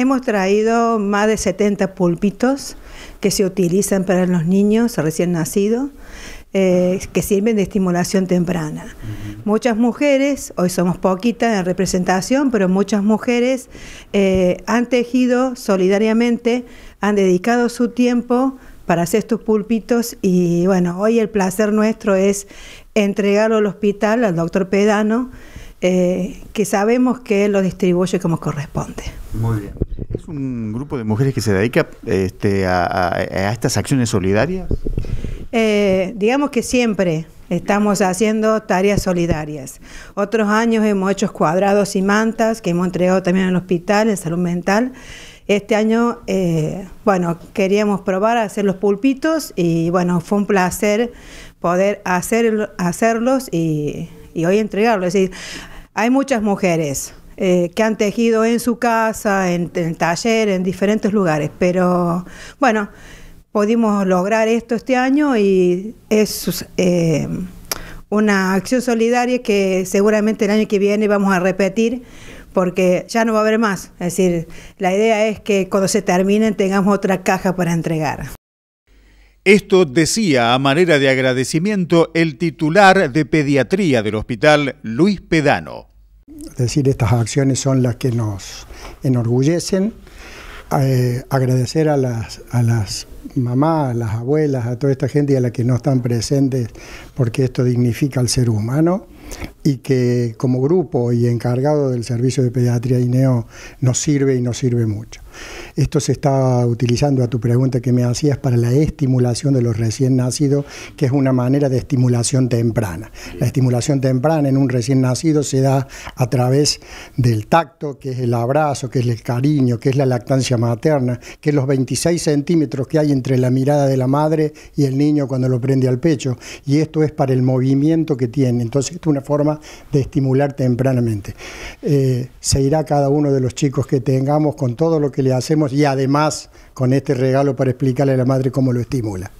Hemos traído más de 70 pulpitos que se utilizan para los niños recién nacidos, eh, que sirven de estimulación temprana. Muchas mujeres, hoy somos poquitas en representación, pero muchas mujeres eh, han tejido solidariamente, han dedicado su tiempo para hacer estos pulpitos y bueno, hoy el placer nuestro es entregarlo al hospital, al doctor Pedano, eh, que sabemos que lo distribuye como corresponde. Muy bien un grupo de mujeres que se dedica este, a, estas acciones solidarias? Eh, digamos que siempre estamos haciendo tareas solidarias. Otros años hemos hecho cuadrados y mantas que hemos entregado también al hospital, en salud mental. Este año, eh, bueno, queríamos probar a hacer los pulpitos y bueno, fue un placer poder hacer, hacerlos y, y hoy entregarlos. Es decir, hay muchas mujeres, eh, que han tejido en su casa, en, el taller, en diferentes lugares. Pero bueno, pudimos lograr esto este año y es eh, una acción solidaria que seguramente el año que viene vamos a repetir porque ya no va a haber más. Es decir, la idea es que cuando se terminen tengamos otra caja para entregar. Esto decía a manera de agradecimiento el titular de pediatría del hospital Luis Pedano decir, estas acciones son las que nos enorgullecen. Eh, agradecer a las, mamás, a las abuelas, a toda esta gente y a las que no están presentes, porque esto dignifica al ser humano y que como grupo y encargado del servicio de pediatría INEO nos sirve y nos sirve mucho. Esto se está utilizando a tu pregunta que me hacías para la estimulación de los recién nacidos, que es una manera de estimulación temprana. La estimulación temprana en un recién nacido se da a través del tacto, que es el abrazo, que es el cariño, que es la lactancia materna, que es los 26 centímetros que hay entre la mirada de la madre y el niño cuando lo prende al pecho. Y esto es para el movimiento que tiene. Entonces, es una forma de estimular tempranamente. Eh, se irá cada uno de los chicos que tengamos con todo lo que le hacemos y además con este regalo para explicarle a la madre cómo lo estimula.